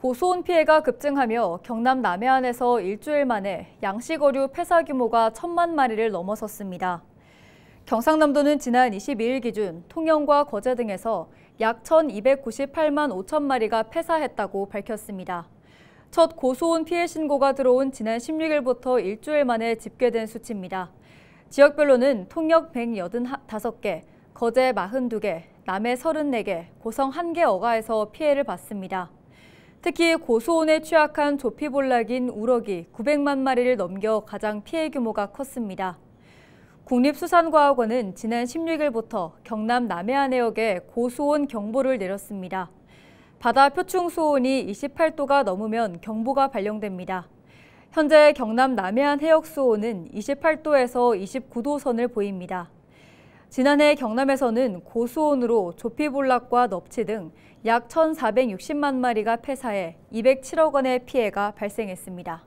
고소온 피해가 급증하며 경남 남해안에서 일주일 만에 양식어류 폐사 규모가 천만 마리를 넘어섰습니다. 경상남도는 지난 22일 기준 통영과 거제 등에서 약 1,298만 5천 마리가 폐사했다고 밝혔습니다. 첫 고소온 피해 신고가 들어온 지난 16일부터 일주일 만에 집계된 수치입니다. 지역별로는 통역 185개, 거제 42개, 남해 34개, 고성 1개 어가에서 피해를 봤습니다. 특히 고소온에 취약한 조피볼락인 우럭이 900만 마리를 넘겨 가장 피해 규모가 컸습니다. 국립수산과학원은 지난 16일부터 경남 남해안 해역에 고수온 경보를 내렸습니다. 바다 표층 수온이 28도가 넘으면 경보가 발령됩니다. 현재 경남 남해안 해역 수온은 28도에서 29도 선을 보입니다. 지난해 경남에서는 고수온으로 조피볼락과 넙치 등 약 1,460만 마리가 폐사해 207억 원의 피해가 발생했습니다.